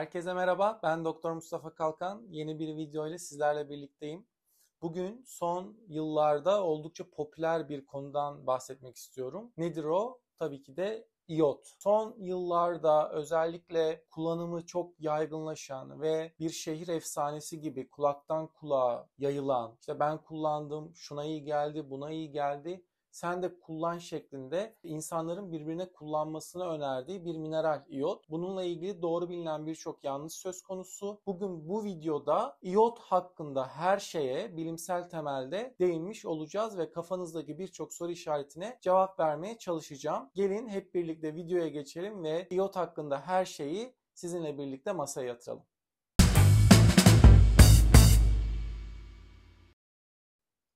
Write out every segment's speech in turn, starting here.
Herkese merhaba. Ben Doktor Mustafa Kalkan. Yeni bir video ile sizlerle birlikteyim. Bugün son yıllarda oldukça popüler bir konudan bahsetmek istiyorum. Nedir o? Tabii ki de iot. Son yıllarda özellikle kullanımı çok yaygınlaşan ve bir şehir efsanesi gibi kulaktan kulağa yayılan işte ben kullandım şuna iyi geldi buna iyi geldi sen de kullan şeklinde insanların birbirine kullanmasını önerdiği bir mineral iot. Bununla ilgili doğru bilinen birçok yanlış söz konusu. Bugün bu videoda iot hakkında her şeye bilimsel temelde değinmiş olacağız ve kafanızdaki birçok soru işaretine cevap vermeye çalışacağım. Gelin hep birlikte videoya geçelim ve iot hakkında her şeyi sizinle birlikte masaya yatıralım.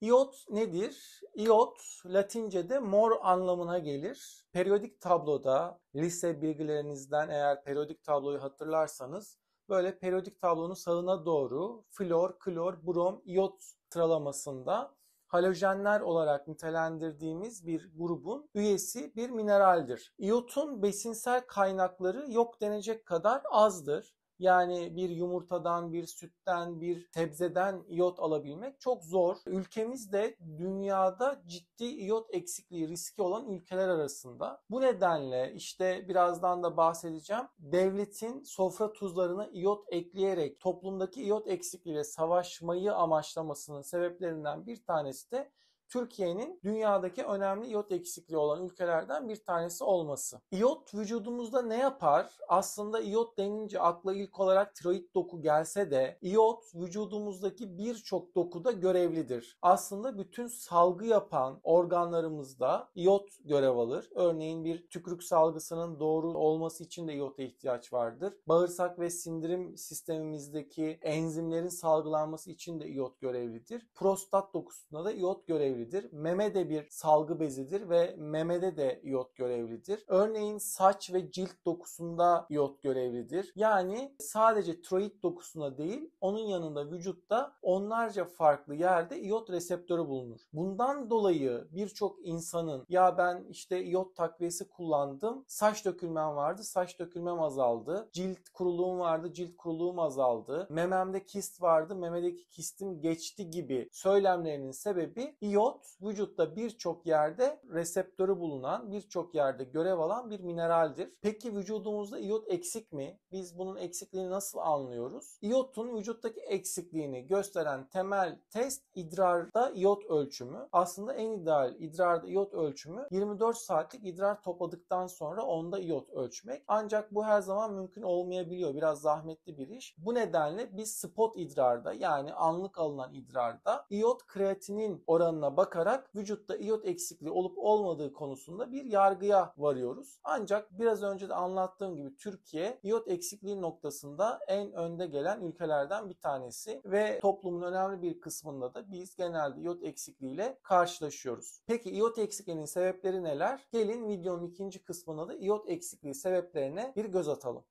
İyot nedir? İyot Latince'de mor anlamına gelir. Periyodik tabloda lise bilgilerinizden eğer periyodik tabloyu hatırlarsanız böyle periyodik tablonun sağına doğru flor, klor, brom, iot sıralamasında halojenler olarak nitelendirdiğimiz bir grubun üyesi bir mineraldir. İyotun besinsel kaynakları yok denecek kadar azdır. Yani bir yumurtadan, bir sütten, bir sebzeden iot alabilmek çok zor. Ülkemiz de dünyada ciddi iot eksikliği riski olan ülkeler arasında. Bu nedenle işte birazdan da bahsedeceğim. Devletin sofra tuzlarına iot ekleyerek toplumdaki iot eksikliğiyle savaşmayı amaçlamasının sebeplerinden bir tanesi de Türkiye'nin dünyadaki önemli iot eksikliği olan ülkelerden bir tanesi olması. İyot vücudumuzda ne yapar? Aslında iot denince akla ilk olarak tiroid doku gelse de iot vücudumuzdaki birçok dokuda görevlidir. Aslında bütün salgı yapan organlarımızda iot görev alır. Örneğin bir tükürük salgısının doğru olması için de iota ihtiyaç vardır. Bağırsak ve sindirim sistemimizdeki enzimlerin salgılanması için de iot görevlidir. Prostat dokusunda da iot görevlidir görevlidir. Meme de bir salgı bezidir ve memede de iot görevlidir. Örneğin saç ve cilt dokusunda iot görevlidir. Yani sadece troit dokusuna değil onun yanında vücutta onlarca farklı yerde iot reseptörü bulunur. Bundan dolayı birçok insanın ya ben işte iot takviyesi kullandım saç dökülmem vardı saç dökülmem azaldı. Cilt kuruluğum vardı cilt kuruluğum azaldı. Mememde kist vardı memedeki kistim geçti gibi söylemlerinin sebebi iot azot vücutta birçok yerde reseptörü bulunan, birçok yerde görev alan bir mineraldir. Peki vücudumuzda iot eksik mi? Biz bunun eksikliğini nasıl anlıyoruz? İotun vücuttaki eksikliğini gösteren temel test idrarda iot ölçümü. Aslında en ideal idrarda iot ölçümü 24 saatlik idrar topladıktan sonra onda iot ölçmek. Ancak bu her zaman mümkün olmayabiliyor. Biraz zahmetli bir iş. Bu nedenle biz spot idrarda yani anlık alınan idrarda iot kreatinin oranına bakarak vücutta iot eksikliği olup olmadığı konusunda bir yargıya varıyoruz. Ancak biraz önce de anlattığım gibi Türkiye iot eksikliği noktasında en önde gelen ülkelerden bir tanesi ve toplumun önemli bir kısmında da biz genelde iot eksikliğiyle karşılaşıyoruz. Peki iot eksikliğinin sebepleri neler? Gelin videonun ikinci kısmına da iot eksikliği sebeplerine bir göz atalım.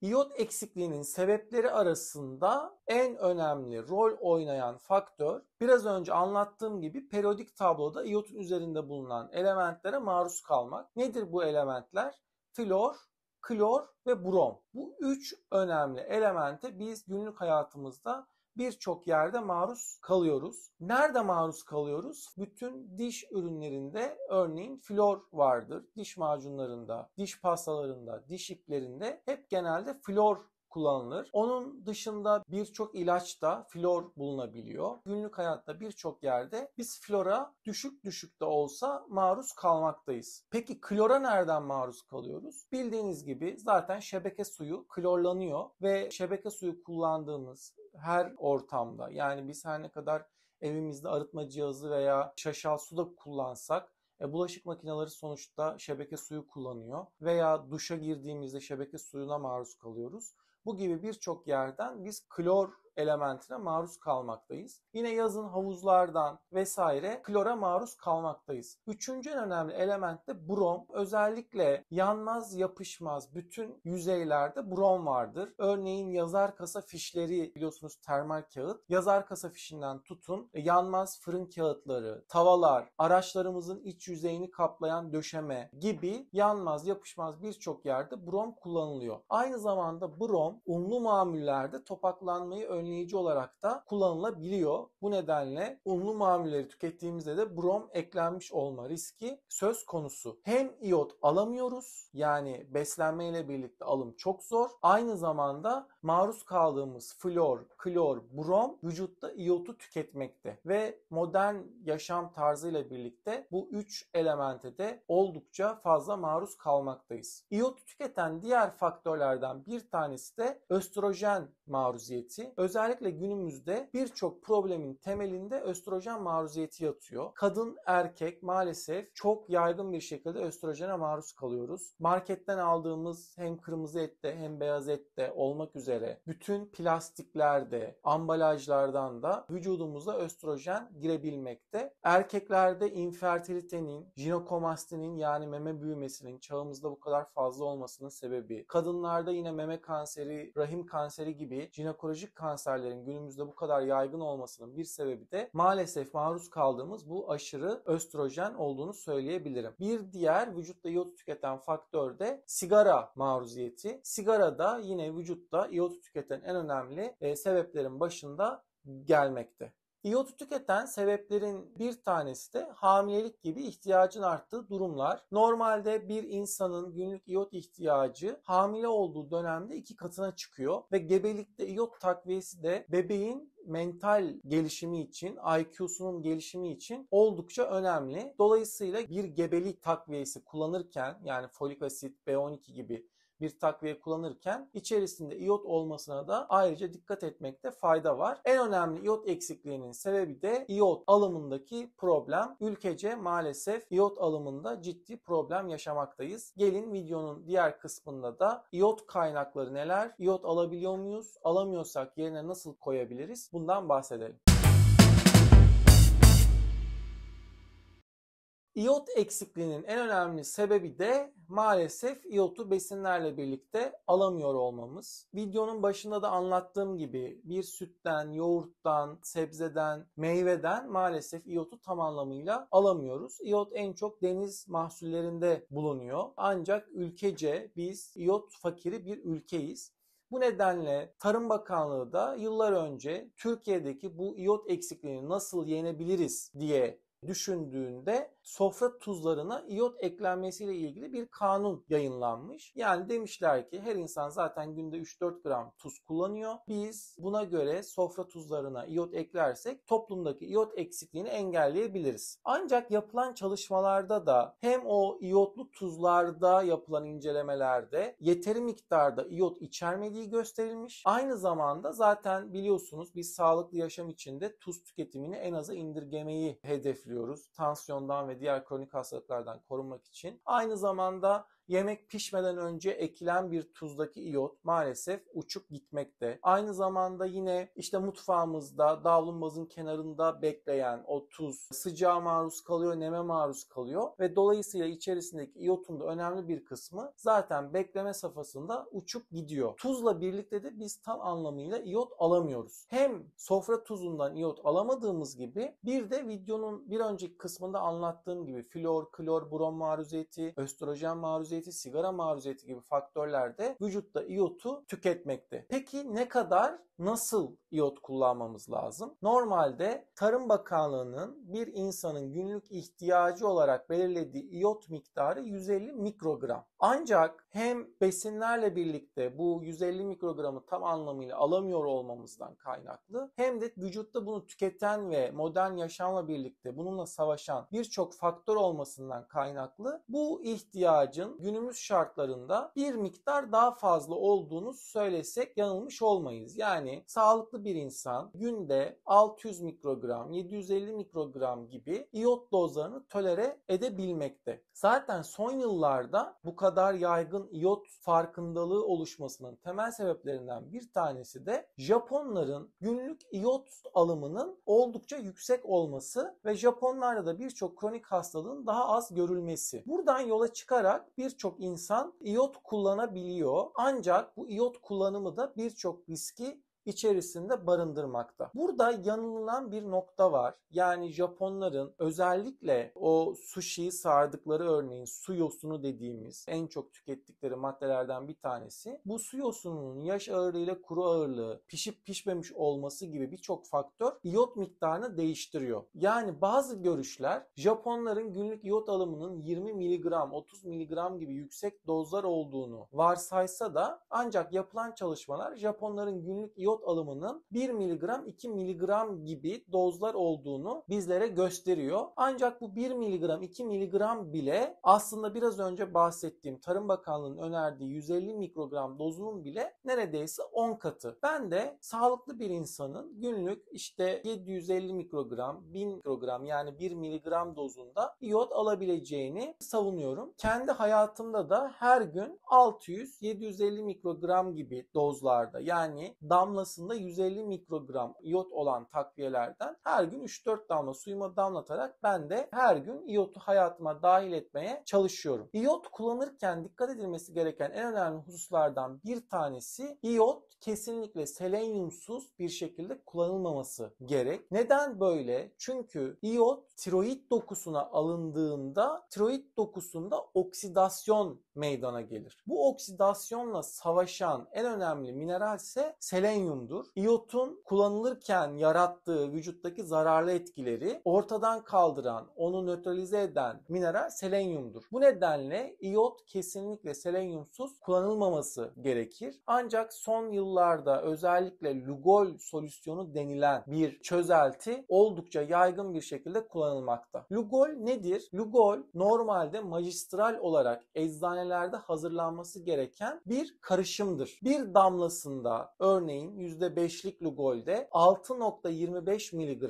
İyot eksikliğinin sebepleri arasında en önemli rol oynayan faktör biraz önce anlattığım gibi periyodik tabloda iyotun üzerinde bulunan elementlere maruz kalmak. Nedir bu elementler? Flor, klor ve brom. Bu üç önemli elemente biz günlük hayatımızda birçok yerde maruz kalıyoruz. Nerede maruz kalıyoruz? Bütün diş ürünlerinde örneğin flor vardır. Diş macunlarında, diş pastalarında, diş iplerinde hep genelde flor kullanılır. Onun dışında birçok ilaçta flor bulunabiliyor. Günlük hayatta birçok yerde biz flora düşük düşük de olsa maruz kalmaktayız. Peki klora nereden maruz kalıyoruz? Bildiğiniz gibi zaten şebeke suyu klorlanıyor ve şebeke suyu kullandığımız her ortamda. Yani biz her ne kadar evimizde arıtma cihazı veya şaşal su da kullansak e, bulaşık makineleri sonuçta şebeke suyu kullanıyor veya duşa girdiğimizde şebeke suyuna maruz kalıyoruz. Bu gibi birçok yerden biz klor elementine maruz kalmaktayız. Yine yazın havuzlardan vesaire klora maruz kalmaktayız. Üçüncü en önemli element de brom. Özellikle yanmaz yapışmaz bütün yüzeylerde brom vardır. Örneğin yazar kasa fişleri biliyorsunuz termal kağıt. Yazar kasa fişinden tutun e, yanmaz fırın kağıtları, tavalar, araçlarımızın iç yüzeyini kaplayan döşeme gibi yanmaz yapışmaz birçok yerde brom kullanılıyor. Aynı zamanda brom unlu mamullerde topaklanmayı önleyen önleyici olarak da kullanılabiliyor. Bu nedenle unlu mamulleri tükettiğimizde de brom eklenmiş olma riski söz konusu. Hem iot alamıyoruz yani beslenmeyle birlikte alım çok zor. Aynı zamanda maruz kaldığımız flor, klor, brom vücutta iyotu tüketmekte ve modern yaşam tarzıyla birlikte bu üç elemente de oldukça fazla maruz kalmaktayız. İyotu tüketen diğer faktörlerden bir tanesi de östrojen maruziyeti. Özellikle günümüzde birçok problemin temelinde östrojen maruziyeti yatıyor. Kadın, erkek maalesef çok yaygın bir şekilde östrojene maruz kalıyoruz. Marketten aldığımız hem kırmızı ette hem beyaz ette olmak üzere üzere bütün plastiklerde, ambalajlardan da vücudumuza östrojen girebilmekte. Erkeklerde infertilitenin, jinokomastinin yani meme büyümesinin çağımızda bu kadar fazla olmasının sebebi. Kadınlarda yine meme kanseri, rahim kanseri gibi jinekolojik kanserlerin günümüzde bu kadar yaygın olmasının bir sebebi de maalesef maruz kaldığımız bu aşırı östrojen olduğunu söyleyebilirim. Bir diğer vücutta iot tüketen faktör de sigara maruziyeti. Sigara da yine vücutta iot iyotu tüketen en önemli e, sebeplerin başında gelmekte. İyotu tüketen sebeplerin bir tanesi de hamilelik gibi ihtiyacın arttığı durumlar. Normalde bir insanın günlük Iot ihtiyacı hamile olduğu dönemde iki katına çıkıyor ve gebelikte Iot takviyesi de bebeğin mental gelişimi için, IQ'sunun gelişimi için oldukça önemli. Dolayısıyla bir gebelik takviyesi kullanırken yani folik asit, B12 gibi bir takviye kullanırken içerisinde iot olmasına da ayrıca dikkat etmekte fayda var. En önemli iot eksikliğinin sebebi de iot alımındaki problem. Ülkece maalesef iot alımında ciddi problem yaşamaktayız. Gelin videonun diğer kısmında da iot kaynakları neler, iot alabiliyor muyuz, alamıyorsak yerine nasıl koyabiliriz bundan bahsedelim. İyot eksikliğinin en önemli sebebi de maalesef iyotu besinlerle birlikte alamıyor olmamız. Videonun başında da anlattığım gibi bir sütten, yoğurttan, sebzeden, meyveden maalesef iyotu tam anlamıyla alamıyoruz. İyot en çok deniz mahsullerinde bulunuyor. Ancak ülkece biz iyot fakiri bir ülkeyiz. Bu nedenle Tarım Bakanlığı da yıllar önce Türkiye'deki bu iyot eksikliğini nasıl yenebiliriz diye düşündüğünde sofra tuzlarına iot eklenmesiyle ilgili bir kanun yayınlanmış. Yani demişler ki her insan zaten günde 3-4 gram tuz kullanıyor. Biz buna göre sofra tuzlarına iot eklersek toplumdaki iot eksikliğini engelleyebiliriz. Ancak yapılan çalışmalarda da hem o iotlu tuzlarda yapılan incelemelerde yeteri miktarda iot içermediği gösterilmiş. Aynı zamanda zaten biliyorsunuz biz sağlıklı yaşam içinde tuz tüketimini en aza indirgemeyi hedefliyoruz. Tansiyondan ve diğer kronik hastalıklardan korunmak için. Aynı zamanda Yemek pişmeden önce ekilen bir tuzdaki iyot maalesef uçup gitmekte. Aynı zamanda yine işte mutfağımızda davlumbazın kenarında bekleyen o tuz sıcağa maruz kalıyor, neme maruz kalıyor ve dolayısıyla içerisindeki iyotun da önemli bir kısmı zaten bekleme safhasında uçup gidiyor. Tuzla birlikte de biz tam anlamıyla iyot alamıyoruz. Hem sofra tuzundan iyot alamadığımız gibi bir de videonun bir önceki kısmında anlattığım gibi flor, klor, brom maruziyeti, östrojen maruziyeti maruziyeti, sigara maruziyeti gibi faktörlerde vücutta iyotu tüketmekte. Peki ne kadar nasıl iot kullanmamız lazım? Normalde Tarım Bakanlığı'nın bir insanın günlük ihtiyacı olarak belirlediği iot miktarı 150 mikrogram. Ancak hem besinlerle birlikte bu 150 mikrogramı tam anlamıyla alamıyor olmamızdan kaynaklı hem de vücutta bunu tüketen ve modern yaşamla birlikte bununla savaşan birçok faktör olmasından kaynaklı bu ihtiyacın günümüz şartlarında bir miktar daha fazla olduğunu söylesek yanılmış olmayız. Yani sağlıklı bir insan günde 600 mikrogram, 750 mikrogram gibi iot dozlarını tölere edebilmekte. Zaten son yıllarda bu kadar kadar yaygın iot farkındalığı oluşmasının temel sebeplerinden bir tanesi de Japonların günlük iot alımının oldukça yüksek olması ve Japonlarda da birçok kronik hastalığın daha az görülmesi. Buradan yola çıkarak birçok insan iot kullanabiliyor. Ancak bu iot kullanımı da birçok riski içerisinde barındırmakta. Burada yanılan bir nokta var. Yani Japonların özellikle o sushi'yi sardıkları örneğin su yosunu dediğimiz en çok tükettikleri maddelerden bir tanesi. Bu su yosununun yaş ağırlığı ile kuru ağırlığı, pişip pişmemiş olması gibi birçok faktör iot miktarını değiştiriyor. Yani bazı görüşler Japonların günlük iot alımının 20 mg, 30 mg gibi yüksek dozlar olduğunu varsaysa da ancak yapılan çalışmalar Japonların günlük iot iot alımının 1 mg 2 mg gibi dozlar olduğunu bizlere gösteriyor. Ancak bu 1 mg 2 mg bile aslında biraz önce bahsettiğim Tarım Bakanlığı'nın önerdiği 150 mikrogram dozunun bile neredeyse 10 katı. Ben de sağlıklı bir insanın günlük işte 750 mikrogram, 1000 mikrogram yani 1 miligram dozunda iot alabileceğini savunuyorum. Kendi hayatımda da her gün 600-750 mikrogram gibi dozlarda yani damla damlasında 150 mikrogram iot olan takviyelerden her gün 3-4 damla suyuma damlatarak ben de her gün iotu hayatıma dahil etmeye çalışıyorum. İot kullanırken dikkat edilmesi gereken en önemli hususlardan bir tanesi iot kesinlikle selenyumsuz bir şekilde kullanılmaması gerek. Neden böyle? Çünkü iot tiroid dokusuna alındığında tiroid dokusunda oksidasyon meydana gelir. Bu oksidasyonla savaşan en önemli mineral ise selenyum sodyumdur. İyotun kullanılırken yarattığı vücuttaki zararlı etkileri ortadan kaldıran, onu nötralize eden mineral selenyumdur. Bu nedenle iyot kesinlikle selenyumsuz kullanılmaması gerekir. Ancak son yıllarda özellikle Lugol solüsyonu denilen bir çözelti oldukça yaygın bir şekilde kullanılmakta. Lugol nedir? Lugol normalde magistral olarak eczanelerde hazırlanması gereken bir karışımdır. Bir damlasında örneğin %5'lik Lugol'de 6.25 mg,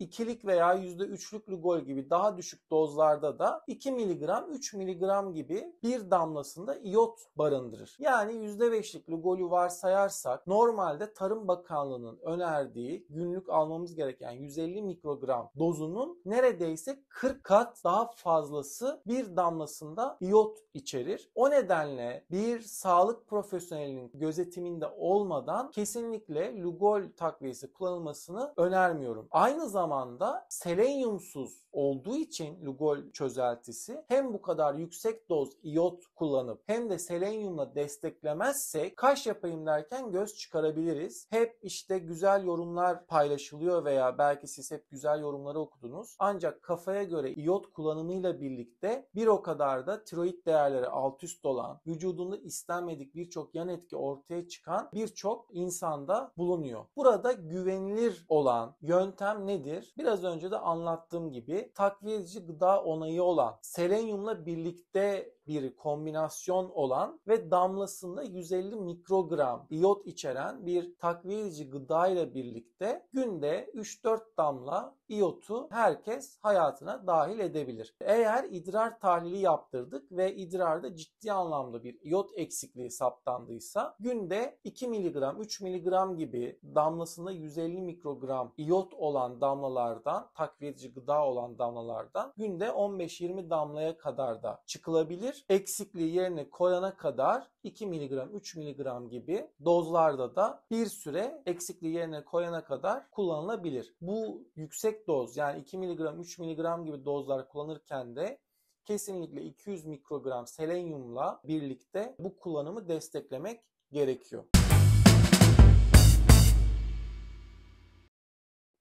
%2'lik veya %3'lük Lugol gibi daha düşük dozlarda da 2 mg, 3 mg gibi bir damlasında iot barındırır. Yani %5'lik Lugol'ü varsayarsak normalde Tarım Bakanlığı'nın önerdiği günlük almamız gereken 150 mikrogram dozunun neredeyse 40 kat daha fazlası bir damlasında iot içerir. O nedenle bir sağlık profesyonelinin gözetiminde olmadan açıdan kesinlikle Lugol takviyesi kullanılmasını önermiyorum. Aynı zamanda selenyumsuz olduğu için Lugol çözeltisi hem bu kadar yüksek doz iot kullanıp hem de selenyumla desteklemezsek kaş yapayım derken göz çıkarabiliriz. Hep işte güzel yorumlar paylaşılıyor veya belki siz hep güzel yorumları okudunuz. Ancak kafaya göre iot kullanımıyla birlikte bir o kadar da tiroid değerleri alt üst olan, vücudunda istenmedik birçok yan etki ortaya çıkan birçok insanda bulunuyor. Burada güvenilir olan yöntem nedir? Biraz önce de anlattığım gibi takviye edici gıda onayı olan selenyumla birlikte bir kombinasyon olan ve damlasında 150 mikrogram iot içeren bir takviye edici gıda ile birlikte günde 3-4 damla iyotu herkes hayatına dahil edebilir. Eğer idrar tahlili yaptırdık ve idrarda ciddi anlamda bir iot eksikliği saptandıysa günde 2 mg, 3 mg gibi damlasında 150 mikrogram iot olan damlalardan, takviye edici gıda olan damlalardan günde 15-20 damlaya kadar da çıkılabilir gerekir. Eksikliği yerine koyana kadar 2 mg, 3 mg gibi dozlarda da bir süre eksikliği yerine koyana kadar kullanılabilir. Bu yüksek doz yani 2 mg, 3 mg gibi dozlar kullanırken de kesinlikle 200 mikrogram selenyumla birlikte bu kullanımı desteklemek gerekiyor.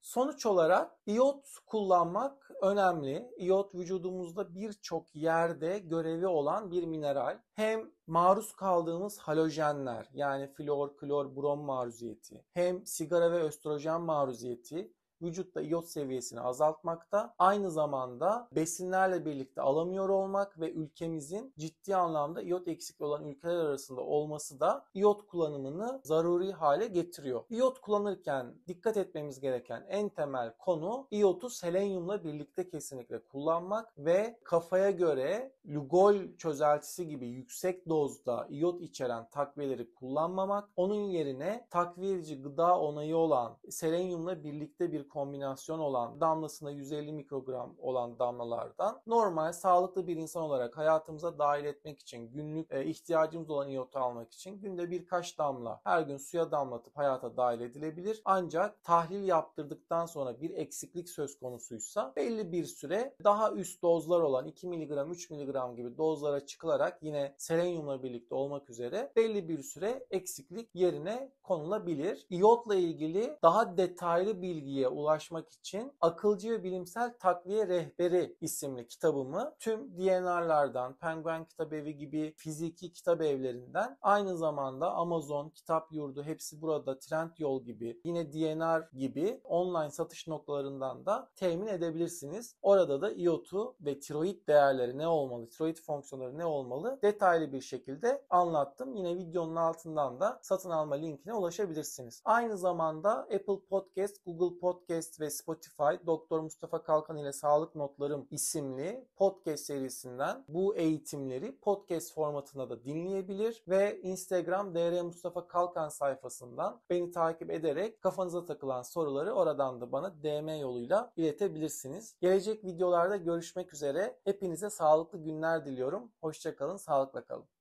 Sonuç olarak iot kullanmak önemli. İot vücudumuzda birçok yerde görevi olan bir mineral. Hem maruz kaldığımız halojenler yani flor, klor, brom maruziyeti, hem sigara ve östrojen maruziyeti vücutta iot seviyesini azaltmakta. Aynı zamanda besinlerle birlikte alamıyor olmak ve ülkemizin ciddi anlamda iot eksikliği olan ülkeler arasında olması da iot kullanımını zaruri hale getiriyor. İyot kullanırken dikkat etmemiz gereken en temel konu iotu selenyumla birlikte kesinlikle kullanmak ve kafaya göre lugol çözeltisi gibi yüksek dozda iot içeren takviyeleri kullanmamak. Onun yerine takviyeci gıda onayı olan selenyumla birlikte bir kombinasyon olan damlasına 150 mikrogram olan damlalardan normal sağlıklı bir insan olarak hayatımıza dahil etmek için günlük e, ihtiyacımız olan iyotu almak için günde birkaç damla her gün suya damlatıp hayata dahil edilebilir. Ancak tahlil yaptırdıktan sonra bir eksiklik söz konusuysa belli bir süre daha üst dozlar olan 2 mg 3 mg gibi dozlara çıkılarak yine selenyumla birlikte olmak üzere belli bir süre eksiklik yerine konulabilir. İyotla ilgili daha detaylı bilgiye ulaşmak için Akılcı ve Bilimsel Takviye Rehberi isimli kitabımı tüm DNR'lardan, Penguin Kitabevi gibi fiziki kitap evlerinden aynı zamanda Amazon, Kitap Yurdu hepsi burada, Trend Yol gibi yine DNR gibi online satış noktalarından da temin edebilirsiniz. Orada da IOT'u ve tiroid değerleri ne olmalı, tiroid fonksiyonları ne olmalı detaylı bir şekilde anlattım. Yine videonun altından da satın alma linkine ulaşabilirsiniz. Aynı zamanda Apple Podcast, Google Podcast Podcast ve Spotify Doktor Mustafa Kalkan ile Sağlık Notlarım isimli podcast serisinden bu eğitimleri podcast formatında da dinleyebilir ve Instagram DR Mustafa Kalkan sayfasından beni takip ederek kafanıza takılan soruları oradan da bana DM yoluyla iletebilirsiniz. Gelecek videolarda görüşmek üzere. Hepinize sağlıklı günler diliyorum. Hoşçakalın, sağlıkla kalın.